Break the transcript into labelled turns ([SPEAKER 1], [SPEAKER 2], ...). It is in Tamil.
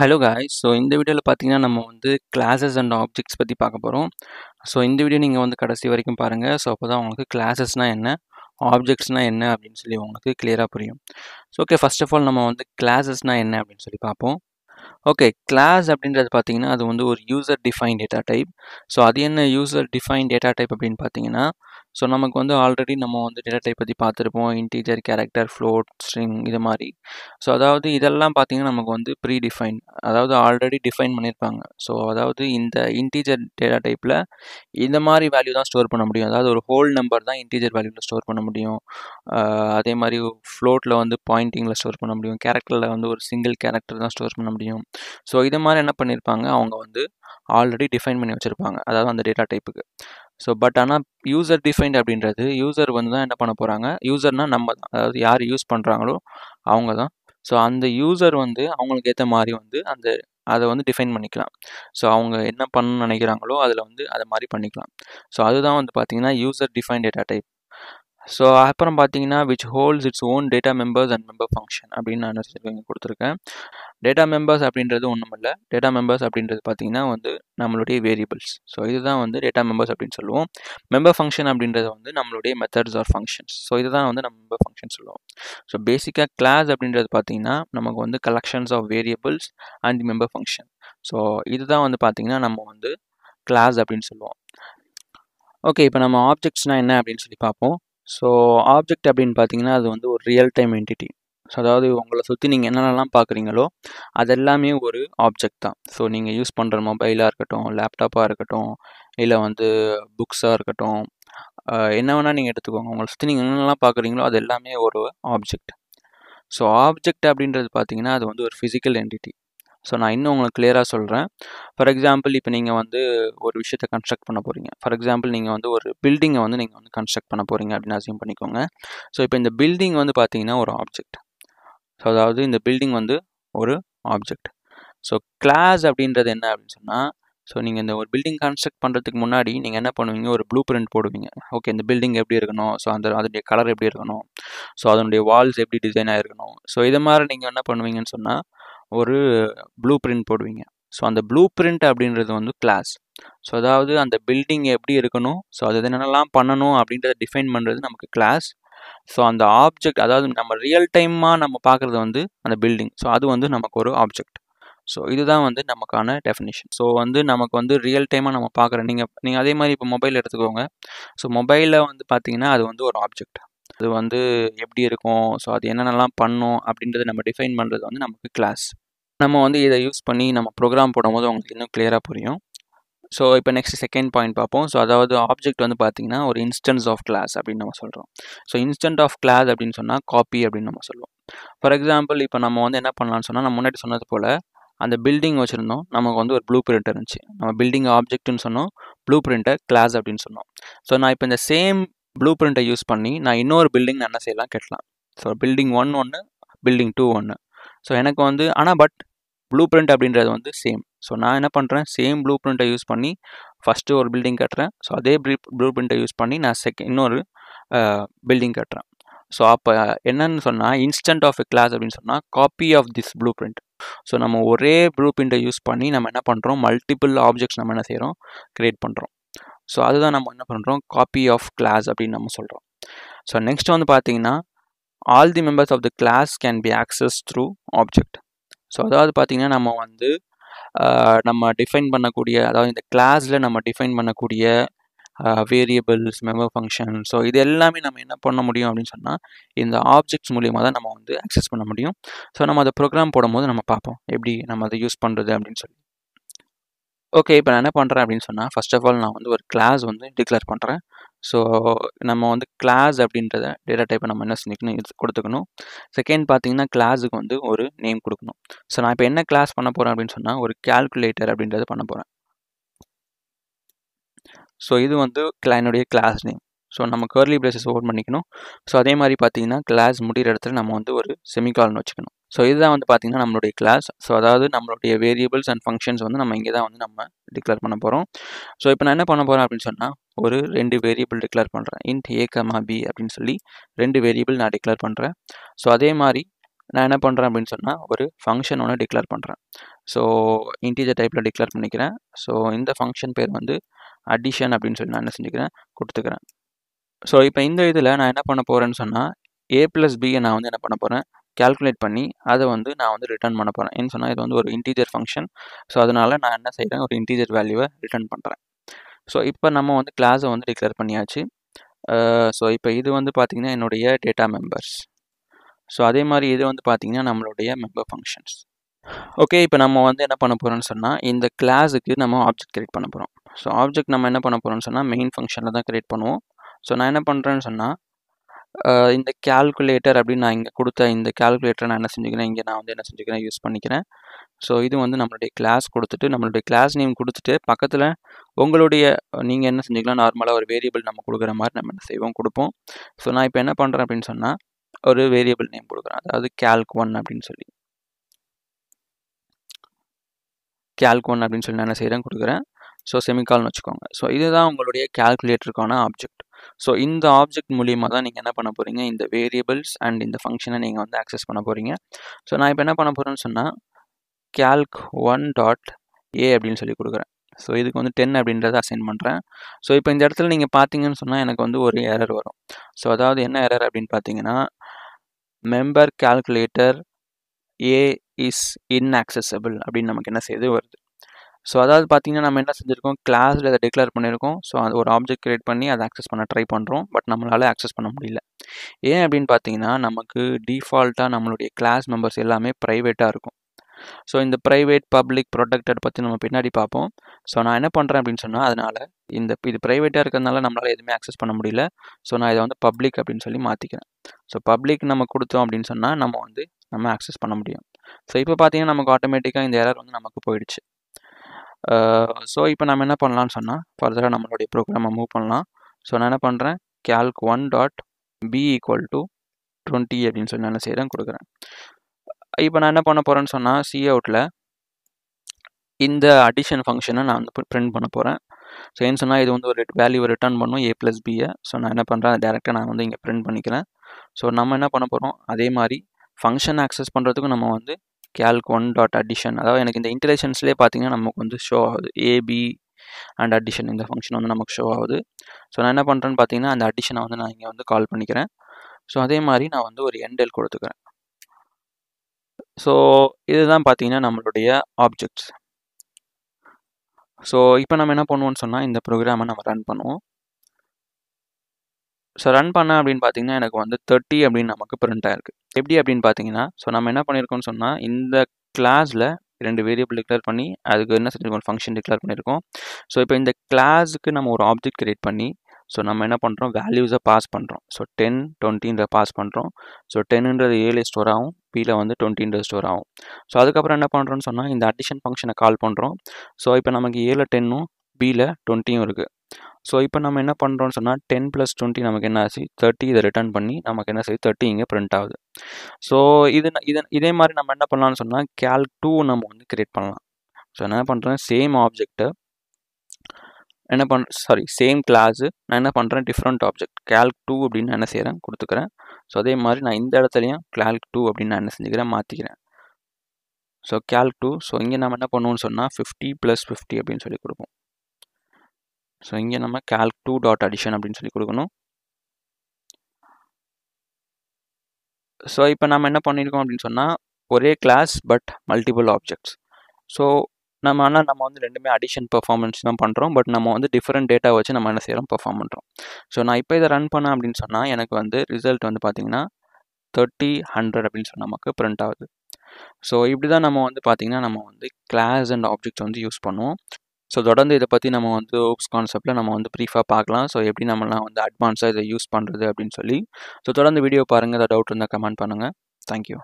[SPEAKER 1] ஹலோ காய்ஸ் ஸோ இந்த வீடியோவில் பார்த்தீங்கன்னா நம்ம வந்து கிளாஸஸ் அண்ட் ஆப்ஜெக்ட்ஸ் பற்றி பார்க்க போகிறோம் ஸோ இந்த வீடியோ நீங்கள் வந்து கடைசி வரைக்கும் பாருங்கள் ஸோ அப்போ தான் உங்களுக்கு கிளாஸஸ்னால் என்ன ஆப்ஜெக்ட்ஸ்னால் என்ன அப்படின்னு சொல்லி உங்களுக்கு கிளியராக புரியும் so okay first of all நம்ம வந்து கிளாஸஸ்னால் என்ன அப்படின்னு சொல்லி பார்ப்போம் ஓகே கிளாஸ் அப்படின்றது பார்த்தீங்கன்னா அது வந்து ஒரு user define data type so அது என்ன யூசர் டிஃபைன் டேட்டா டைப் அப்படின்னு பார்த்தீங்கன்னா ஸோ நமக்கு வந்து ஆல்ரெடி நம்ம வந்து டேட்டா டைப் பற்றி பார்த்துருப்போம் இன்டீஜர் கேரக்டர் ஃப்ளோட் ஸ்ட்ரிங் இது மாதிரி ஸோ அதாவது இதெல்லாம் பார்த்தீங்கன்னா நமக்கு வந்து ப்ரீ டிஃபைன் அதாவது ஆல்ரெடி டிஃபைன் பண்ணியிருப்பாங்க ஸோ அதாவது இந்த இன்டீஜர் டேட்டா டைப்பில் இந்த மாதிரி வேல்யூ தான் ஸ்டோர் பண்ண முடியும் அதாவது ஒரு ஹோல் நம்பர் தான் இன்டீஜர் வேல்யூவில் ஸ்டோர் பண்ண முடியும் அதே மாதிரி ஃப்ளோட்டில் வந்து பாயிண்டிங்கில் ஸ்டோர் பண்ண முடியும் கேரக்டரில் வந்து ஒரு சிங்கிள் கேரக்டர் தான் ஸ்டோர் பண்ண முடியும் வரும் ஸோ இது மாதிரி என்ன பண்ணியிருப்பாங்க அவங்க வந்து ஆல்ரெடி டிஃபைன் பண்ணி வச்சுருப்பாங்க அதாவது அந்த டேட்டா டைப்புக்கு ஸோ பட் ஆனால் யூசர் டிஃபைன்ட் அப்படின்றது யூசர் வந்து தான் என்ன பண்ண போகிறாங்க யூசர்னால் நம்ம அதாவது யார் யூஸ் பண்ணுறாங்களோ அவங்க தான் ஸோ அந்த யூசர் வந்து அவங்களுக்கு ஏற்ற மாதிரி வந்து அந்த அதை வந்து டிஃபைன் பண்ணிக்கலாம் ஸோ அவங்க என்ன பண்ணணும்னு நினைக்கிறாங்களோ அதில் வந்து அதை மாதிரி பண்ணிக்கலாம் ஸோ அதுதான் வந்து பார்த்திங்கன்னா user define data type so அப்புறம் பார்த்தீங்கன்னா which holds its own data members and member function அப்படின்னு நான் என்ன கொடுத்துருக்கேன் டேட்டா மெம்பர்ஸ் அப்படின்றது ஒன்றும் இல்லை டேட்டா மெம்பர்ஸ் அப்படின்றது பார்த்தீங்கன்னா வந்து நம்மளுடைய வேரியபிள்ஸ் ஸோ இதுதான் வந்து டேட்டா மெம்பர்ஸ் அப்படின்னு சொல்லுவோம் மெம்பர் ஃபங்க்ஷன் அப்படின்றது வந்து நம்மளுடைய மெத்தட்ஸ் ஆர் ஃபங்க்ஷன்ஸ் ஸோ இதுதான் வந்து நம்ம மெம்பர் ஃபங்க்ஷன் சொல்லுவோம் ஸோ பேசிக்காக கிளாஸ் அப்படின்றது பார்த்தீங்கன்னா நமக்கு வந்து collections of variables and member function so இதுதான் வந்து பார்த்தீங்கன்னா நம்ம வந்து கிளாஸ் அப்படின்னு சொல்லுவோம் ஓகே இப்போ நம்ம ஆப்ஜெக்ட்ஸ்னால் என்ன அப்படின்னு சொல்லி பார்ப்போம் ஸோ ஆப்ஜெக்ட் அப்படின்னு பார்த்தீங்கன்னா அது வந்து ஒரு ரியல் டைம் என்டிட்டி ஸோ அதாவது உங்களை சுற்றி நீங்கள் என்னென்னலாம் பார்க்குறீங்களோ அதெல்லாமே ஒரு ஆப்ஜெக்ட் தான் ஸோ நீங்கள் யூஸ் பண்ணுற மொபைலாக இருக்கட்டும் லேப்டாப்பாக இருக்கட்டும் இல்லை வந்து புக்ஸாக இருக்கட்டும் என்ன வேணால் நீங்கள் எடுத்துக்கோங்க உங்களை சுற்றி நீங்கள் என்னென்னலாம் பார்க்குறீங்களோ அது எல்லாமே ஒரு ஆப்ஜெக்ட் ஸோ ஆப்ஜெக்ட் அப்படின்றது பார்த்தீங்கன்னா அது வந்து ஒரு ஃபிசிக்கல் என்டிட்டி ஸோ நான் இன்னும் உங்களுக்கு கிளியராக சொல்கிறேன் ஃபார் எக்ஸாம்பிள் இப்போ நீங்கள் வந்து ஒரு விஷயத்தை கன்ஸ்ட்ரக்ட் பண்ண போகிறீங்க ஃபார் எக்ஸாம்பிள் நீங்கள் வந்து ஒரு பில்டிங்கை வந்து நீங்கள் வந்து கன்ஸ்ட்ரக்ட் பண்ண போகிறீங்க அப்படின்னு அசியம் பண்ணிக்கோங்க ஸோ இப்போ இந்த பில்டிங் வந்து பார்த்தீங்கன்னா ஒரு ஆப்ஜெக்ட் ஸோ அதாவது இந்த பில்டிங் வந்து ஒரு ஆப்ஜெக்ட் ஸோ கிளாஸ் அப்படின்றது என்ன அப்படின்னு சொன்னால் ஸோ நீங்கள் இந்த ஒரு பில்டிங் கன்ஸ்ட்ரக்ட் பண்ணுறதுக்கு முன்னாடி நீங்கள் என்ன பண்ணுவீங்க ஒரு ப்ளூ பிரிண்ட் போடுவீங்க ஓகே இந்த பில்டிங் எப்படி இருக்கணும் ஸோ அந்த அதனுடைய கலர் எப்படி இருக்கணும் ஸோ அதனுடைய வால்ஸ் எப்படி டிசைன் ஆகிருக்கணும் ஸோ இதை மாதிரி நீங்கள் என்ன பண்ணுவீங்கன்னு சொன்னால் ஒரு ப்ளூ பிரிண்ட் போடுவீங்க ஸோ அந்த ப்ளூ பிரிண்ட் அப்படின்றது வந்து கிளாஸ் ஸோ அதாவது அந்த பில்டிங் எப்படி இருக்கணும் ஸோ அது என்னென்னலாம் பண்ணணும் அப்படின்றத டிஃபைன் பண்ணுறது நமக்கு கிளாஸ் ஸோ அந்த ஆப்ஜெக்ட் அதாவது நம்ம ரியல் டைமாக நம்ம பார்க்குறது வந்து அந்த பில்டிங் ஸோ அது வந்து நமக்கு ஒரு ஆப்ஜெக்ட் ஸோ இதுதான் வந்து நமக்கான டெஃபினேஷன் ஸோ வந்து நமக்கு வந்து ரியல் டைமாக நம்ம பார்க்குறேன் நீங்கள் நீங்கள் அதே மாதிரி இப்போ மொபைல் எடுத்துக்கோங்க ஸோ மொபைலில் வந்து பார்த்தீங்கன்னா அது வந்து ஒரு ஆப்ஜெக்ட் அது வந்து எப்படி இருக்கும் ஸோ அது என்னென்னலாம் பண்ணும் அப்படின்றத நம்ம டிஃபைன் பண்ணுறது வந்து நமக்கு கிளாஸ் நம்ம வந்து இதை யூஸ் பண்ணி நம்ம ப்ரோக்ராம் போடும்போது உங்களுக்கு இன்னும் கிளியராக புரியும் ஸோ இப்போ நெக்ஸ்ட் செகண்ட் பாயிண்ட் பார்ப்போம் ஸோ அதாவது ஆப்ஜெக்ட் வந்து பார்த்திங்கன்னா ஒரு இன்ஸ்டன்ஸ் ஆஃப் கிளாஸ் அப்படின்னு நம்ம சொல்கிறோம் ஸோ இன்ஸ்டன்ட் ஆஃப் கிளாஸ் அப்படின்னு சொன்னால் காப்பி அப்படின்னு நம்ம சொல்லுவோம் ஃபார் எக்ஸாம்பிள் இப்போ நம்ம வந்து என்ன பண்ணலாம்னு சொன்னால் நம்ம முன்னாடி சொன்னது போல் அந்த பில்டிங் வச்சுருந்தோம் நமக்கு வந்து ஒரு ப்ளூ பிரிண்ட் இருந்துச்சு நம்ம பில்டிங் ஆப்ஜெக்ட்னு சொன்னோம் ப்ளூ பிரிண்ட்டை கிளாஸ் அப்படின்னு சொன்னோம் ஸோ நான் இப்போ இந்த சேம் ப்ளூ பிரிண்ட்டை யூஸ் பண்ணி நான் இன்னொரு பில்டிங் என்ன செய்யலாம் கட்டலாம் ஸோ பில்டிங் ஒன் ஒன்று பில்டிங் டூ ஒன்று ஸோ எனக்கு வந்து ஆனால் பட் ப்ளூ பிரிண்ட் அப்படின்றது வந்து சேம் ஸோ நான் என்ன பண்ணுறேன் சேம் ப்ளூ பிரிண்ட்டை யூஸ் பண்ணி ஃபஸ்ட்டு ஒரு பில்டிங் கட்டுறேன் ஸோ அதே ப்ளூ ப்ளூ பிரிண்ட்டை யூஸ் பண்ணி நான் செகண்ட் இன்னொரு பில்டிங் கட்டுறேன் ஸோ அப்போ என்னன்னு சொன்னால் இன்ஸ்டன்ட் ஆஃப் எ கிளாஸ் அப்படின்னு சொன்னால் copy of this blueprint so நம்ம ஒரே ப்ளூ பிரிண்ட்டை யூஸ் பண்ணி நம்ம என்ன பண்ணுறோம் மல்டிபிள் ஆப்ஜெக்ட்ஸ் நம்ம என்ன செய்கிறோம் க்ரியேட் பண்ணுறோம் ஸோ அதுதான் நம்ம என்ன பண்ணுறோம் காப்பி ஆஃப் கிளாஸ் அப்படின்னு நம்ம சொல்கிறோம் ஸோ நெக்ஸ்ட் வந்து பார்த்தீங்கன்னா all the members of the class can be access through object so அதாவது பார்த்தீங்கன்னா நம்ம வந்து நம்ம டிஃபைன் பண்ணக்கூடிய அதாவது இந்த கிளாஸில் நம்ம டிஃபைன் பண்ணக்கூடிய வேரியபிள்ஸ் மெமோ ஃபங்க்ஷன் ஸோ இது எல்லாமே நம்ம என்ன பண்ண முடியும் அப்படின்னு சொன்னால் இந்த ஆப்ஜெக்ட்ஸ் மூலியமாக தான் நம்ம வந்து ஆக்சஸ் பண்ண முடியும் ஸோ நம்ம அதை ப்ரோக்ராம் போடும்போது நம்ம பார்ப்போம் எப்படி நம்ம அதை யூஸ் பண்ணுறது அப்படின்னு சொல்லி ஓகே இப்போ நான் என்ன பண்ணுறேன் அப்படின்னு சொன்னால் ஃபர்ஸ்ட் ஆஃப் ஆல் நான் வந்து ஒரு கிளாஸ் வந்து டிக்ளேர் பண்ணுறேன் ஸோ நம்ம வந்து கிளாஸ் அப்படின்றத டேட்டா டைப்பை நம்ம என்ன செஞ்சுக்கணும் கொடுத்துக்கணும் செகண்ட் பார்த்தீங்கன்னா கிளாஸுக்கு வந்து ஒரு நேம் கொடுக்கணும் ஸோ நான் இப்போ என்ன கிளாஸ் பண்ண போகிறேன் அப்படின்னு சொன்னால் ஒரு கேல்குலேட்டர் அப்படின்றத பண்ண போகிறேன் ஸோ இது வந்து என்னுடைய கிளாஸ் நேம் ஸோ நம்ம கேர்லி பிளேசஸ் ஓட் பண்ணிக்கணும் ஸோ அதே மாதிரி பார்த்தீங்கன்னா கிளாஸ் முடிகிற இடத்துல நம்ம வந்து ஒரு செமிகால்னு வச்சுக்கணும் ஸோ இதுதான் வந்து பார்த்திங்கன்னா நம்மளுடைய கிளாஸ் ஸோ அதாவது நம்மளுடைய வேரியபிள்ஸ் அண்ட் ஃபங்க்ஷன்ஸ் வந்து நம்ம இங்கே தான் வந்து நம்ம டிக்ளேர் பண்ண போகிறோம் ஸோ இப்போ நான் என்ன பண்ண போகிறேன் அப்படின்னு சொன்னால் ஒரு ரெண்டு வேரியபிள் டிக்ளேர் பண்ணுறேன் இன்ட் ஏ கமா பி அப்படின்னு சொல்லி ரெண்டு வேரியபிள் நான் டிக்ளேர் பண்ணுறேன் ஸோ அதே மாதிரி நான் என்ன பண்ணுறேன் அப்படின்னு சொன்னால் ஒரு ஃபங்க்ஷன் ஒன்று டிக்ளேர் பண்ணுறேன் ஸோ இன்டீஜர் டைப்பில் டிக்ளேர் பண்ணிக்கிறேன் ஸோ இந்த ஃபங்க்ஷன் பேர் வந்து அடிஷன் அப்படின்னு சொல்லி நான் என்ன செஞ்சுக்கிறேன் கொடுத்துக்கிறேன் ஸோ இப்போ இந்த இதில் நான் என்ன பண்ண போகிறேன்னு சொன்னால் ஏ ப்ளஸ் பியை நான் வந்து என்ன பண்ண போகிறேன் கேல்குலேட் பண்ணி அதை வந்து நான் வந்து ரிட்டர்ன் பண்ண போகிறேன் ஏன்னு சொன்னால் இது வந்து ஒரு இன்டீஜர் ஃபங்க்ஷன் ஸோ அதனால் நான் என்ன செய்கிறேன் ஒரு இன்டீஜர் வேல்யூவை ரிட்டர்ன் பண்ணுறேன் ஸோ இப்போ நம்ம வந்து கிளாஸை வந்து டிக்ளேர் பண்ணியாச்சு ஸோ இப்போ இது வந்து பார்த்திங்கன்னா என்னுடைய டேட்டா மெம்பர்ஸ் ஸோ அதே மாதிரி இது வந்து பார்த்திங்கன்னா நம்மளுடைய மெம்பர் ஃபங்க்ஷன்ஸ் ஓகே இப்போ நம்ம வந்து என்ன பண்ண போகிறோம்னு சொன்னால் இந்த கிளாஸுக்கு நம்ம ஆப்ஜெக்ட் கிரியேட் பண்ண போகிறோம் ஸோ ஆப்ஜெக்ட் நம்ம என்ன பண்ண போகிறோம்னு சொன்னால் மெயின் ஃபங்க்ஷனில் தான் கிரியேட் பண்ணுவோம் ஸோ நான் என்ன பண்ணுறேன்னு சொன்னால் இந்த கேல்குலேட்டர் அப்படின்னு நான் இங்கே கொடுத்த இந்த கேல்குலேட்டரை நான் என்ன செஞ்சுக்கிறேன் இங்கே நான் வந்து என்ன செஞ்சுக்கிறேன் யூஸ் பண்ணிக்கிறேன் ஸோ இது வந்து நம்மளுடைய கிளாஸ் கொடுத்துட்டு நம்மளுடைய கிளாஸ் நேம் கொடுத்துட்டு பக்கத்தில் உங்களுடைய நீங்கள் என்ன செஞ்சுக்கலாம் நார்மலாக ஒரு வேரியபிள் நம்ம கொடுக்குற மாதிரி நம்ம என்ன செய்வோம் கொடுப்போம் ஸோ நான் இப்போ என்ன பண்ணுறேன் அப்படின்னு சொன்னால் ஒரு வேரியபிள் நேம் கொடுக்குறேன் அதாவது கேல்க் ஒன் அப்படின்னு சொல்லி கேல்கு ஒன் அப்படின்னு சொல்லி நான் என்ன செய்கிறேன் கொடுக்குறேன் ஸோ செமிகால்னு வச்சுக்கோங்க ஸோ இதுதான் உங்களுடைய கேல்குலேட்டருக்கான ஆப்ஜெக்ட் ஸோ இந்த ஆப்ஜெக்ட் மூலியமாக தான் நீங்கள் என்ன பண்ண போகிறீங்க இந்த வேரியபிள்ஸ் அண்ட் இந்த ஃபங்க்ஷனை நீங்கள் வந்து ஆக்சஸ் பண்ண போகிறீங்க ஸோ நான் இப்போ என்ன பண்ண போகிறேன்னு சொன்னால் கேல்க் ஒன் டாட் ஏ அப்படின்னு சொல்லி கொடுக்குறேன் ஸோ இதுக்கு வந்து டென் அப்படின்றத அசைன் பண்ணுறேன் ஸோ இப்போ இந்த இடத்துல நீங்கள் பார்த்தீங்கன்னு சொன்னால் எனக்கு வந்து ஒரு எரர் வரும் ஸோ அதாவது என்ன எரர் அப்படின்னு பார்த்தீங்கன்னா member calculator a is inaccessible அப்படின்னு நமக்கு என்ன செய்து வருது ஸோ அதாவது பார்த்திங்கன்னா நம்ம என்ன செஞ்சுருக்கோம் கிளாஸில் அதை டிக்ளேர் பண்ணியிருக்கோம் ஸோ அது ஒரு ஆப்ஜெக்ட் க்ரியேட் பண்ணி அதை ஆக்சஸ் பண்ண ட்ரை பண்ணுறோம் பட் நம்மளால் ஆக்சஸ் பண்ண முடியல ஏன் அப்படின்னு பார்த்தீங்கன்னா நமக்கு டிஃபால்ட்டாக நம்மளுடைய கிளாஸ் மெம்பர்ஸ் எல்லாமே ப்ரைவேட்டாக இருக்கும் ஸோ இந்த ப்ரைவேட் பப்ளிக் ப்ரொடக்டட் பற்றி நம்ம பின்னாடி பார்ப்போம் ஸோ நான் என்ன பண்ணுறேன் அப்படின்னு சொன்னால் அதனால் இந்த இது ப்ரைவேட்டாக இருக்கிறதுனால நம்மளால் எதுவுமே ஆக்சஸ் பண்ண முடியல ஸோ நான் இதை வந்து பப்ளிக் அப்படின்னு சொல்லி மாற்றிக்கிறேன் ஸோ பப்ளிக் நம்ம கொடுத்தோம் அப்படின்னு சொன்னால் நம்ம வந்து நம்ம ஆக்சஸ் பண்ண முடியும் ஸோ இப்போ பார்த்தீங்கன்னா நமக்கு ஆட்டோமேட்டிக்காக இந்த ஏரர் வந்து நமக்கு போயிடுச்சு ஸோ இப்போ நம்ம என்ன பண்ணலான்னு சொன்னால் ஃபர்தராக நம்மளுடைய ப்ரோக்ராமை மூவ் பண்ணலாம் ஸோ நான் என்ன பண்ணுறேன் calc one dot b equal to twenty அப்படின்னு சொல்லி நான் செய்கிறேன் கொடுக்குறேன் இப்போ நான் என்ன பண்ண போகிறேன்னு சொன்னால் சி அவுட்டில் இந்த அடிஷன் ஃபங்க்ஷனை நான் வந்து பிரிண்ட் பண்ண போகிறேன் ஸோ ஏன்னு சொன்னால் இது வந்து ஒரு வேல்யூ ரிட்டர்ன் பண்ணும் ஏ ப்ளஸ் பியை ஸோ நான் என்ன பண்ணுறேன் டேரெக்டாக நான் வந்து இங்கே பிரிண்ட் பண்ணிக்கிறேன் ஸோ நம்ம என்ன பண்ண போகிறோம் அதே மாதிரி ஃபங்க்ஷன் ஆக்சஸ் பண்ணுறதுக்கும் நம்ம வந்து கேல்க் ஒன் டாட் அடிஷன் அதாவது எனக்கு இந்த இன்டெலிஜென்ஸ்லேயே பார்த்தீங்கன்னா நமக்கு வந்து ஷோ ஆகுது ஏபி அண்ட் அடிஷன் இந்த ஃபங்க்ஷன் வந்து நமக்கு ஷோ ஆகுது ஸோ நான் என்ன பண்ணுறேன்னு பார்த்தீங்கன்னா அந்த அடிஷனை வந்து நான் இங்கே வந்து கால் பண்ணிக்கிறேன் ஸோ அதே மாதிரி நான் வந்து ஒரு எண்டெல் கொடுத்துக்கிறேன் ஸோ இதுதான் பார்த்தீங்கன்னா நம்மளுடைய ஆப்ஜெக்ட்ஸ் ஸோ இப்போ நம்ம என்ன பண்ணுவோம்னு சொன்னால் இந்த ப்ரோக்ராமை நம்ம ரன் பண்ணுவோம் ஸோ ரன் பண்ணேன் அப்படின்னு பார்த்தீங்கன்னா எனக்கு வந்து தேர்ட்டி அப்படின்னு நமக்கு ப்ரிண்ட் ஆயிருக்கு எப்படி அப்படின்னு பார்த்தீங்கன்னா ஸோ நம்ம என்ன பண்ணியிருக்கோம்னு சொன்னால் இந்த கிளாஸில் ரெண்டு வேரியபிள் டிக்ளேர் பண்ணி அதுக்கு என்ன செஞ்சுருக்கோம் ஃபங்க்ஷன் டிக்ளேர் பண்ணியிருக்கோம் ஸோ இப்போ இந்த கிளாஸுக்கு நம்ம ஒரு ஆப்ஜெக்ட் கிரியேட் பண்ணி ஸோ நம்ம என்ன பண்ணுறோம் வேல்யூஸை பாஸ் பண்ணுறோம் ஸோ டென் டுவெண்ட்டின்ற பாஸ் பண்ணுறோம் ஸோ டென்னுன்றது ஏழு ஸ்டோர் ஆகும் பியில் வந்து டுவெண்ட்டின்ற ஸ்டோர் ஆகும் ஸோ அதுக்கப்புறம் என்ன பண்ணுறோம்னு சொன்னால் இந்த அடிஷன் ஃபங்க்ஷனை கால் பண்ணுறோம் ஸோ இப்போ நமக்கு ஏழு டென்னும் பியில் டுவெண்ட்டியும் இருக்குது ஸோ இப்போ நம்ம என்ன பண்ணுறோம்னு சொன்னால் டென் ப்ளஸ் டுவெண்ட்டி நமக்கு என்ன ஆச்சு தேர்ட்டி இதை ரிட்டர்ன் பண்ணி நமக்கு என்ன செய்யுது தேர்ட்டி இங்கே பிரிண்ட் ஆகுது ஸோ இது இது இதே மாதிரி நம்ம என்ன பண்ணலாம்னு சொன்னால் கேல்க் டூ நம்ம வந்து கிரியேட் பண்ணலாம் ஸோ என்ன பண்ணுறேன் சேம் ஆப்ஜெக்ட்டு என்ன பண்ணுறேன் சாரி சேம் கிளாஸு நான் என்ன பண்ணுறேன் டிஃப்ரெண்ட் ஆப்ஜெக்ட் கேல்க் டூ அப்படின்னு நான் என்ன செய்கிறேன் கொடுத்துக்கிறேன் ஸோ அதே மாதிரி நான் இந்த இடத்துலையும் கேல்க் டூ அப்படின்னு நான் என்ன செஞ்சுக்கிறேன் மாற்றிக்கிறேன் ஸோ கேல்க் டூ ஸோ இங்கே நம்ம என்ன பண்ணுவோம்னு சொன்னால் ஃபிஃப்டி ப்ளஸ் ஃபிஃப்டி அப்படின்னு சொல்லி கொடுப்போம் ஸோ இங்கே நம்ம கேல்க் டூ டாட் அடிஷன் அப்படின்னு சொல்லி கொடுக்கணும் ஸோ இப்போ நம்ம என்ன பண்ணியிருக்கோம் அப்படின்னு சொன்னால் ஒரே class but multiple objects so நம்ம ஆனால் நம்ம வந்து ரெண்டுமே அடிஷன் பர்ஃபார்மன்ஸ் தான் பண்ணுறோம் பட் நம்ம வந்து டிஃப்ரெண்ட் டேட்டா வச்சு நம்ம என்ன செய்கிறோம் பர்ஃபார்ம் பண்ணுறோம் ஸோ நான் இப்போ இதை ரன் பண்ணேன் அப்படின்னு சொன்னால் எனக்கு வந்து ரிசல்ட் வந்து பார்த்திங்கன்னா தேர்ட்டி ஹண்ட்ரட் அப்படின்னு சொன்னால் நமக்கு பிரிண்ட் ஆகுது ஸோ இப்படி தான் நம்ம வந்து பார்த்திங்கன்னா நம்ம வந்து கிளாஸ் அண்ட் ஆப்ஜெக்ட்ஸ் வந்து யூஸ் பண்ணுவோம் ஸோ தொடர்ந்து இதை பற்றி நம்ம வந்து ஓப்ஸ் கான்செப்டில் நம்ம வந்து ப்ரீஃபாக பார்க்கலாம் ஸோ எப்படி நம்மளாம் வந்து அட்வான்ஸாக இதை யூஸ் பண்ணுறது அப்படின்னு சொல்லி ஸோ தொடர்ந்து வீடியோ பாருங்கள் ஏதாவது டவுட் இருந்தால் கமெண்ட் பண்ணுங்கள் தேங்க்யூ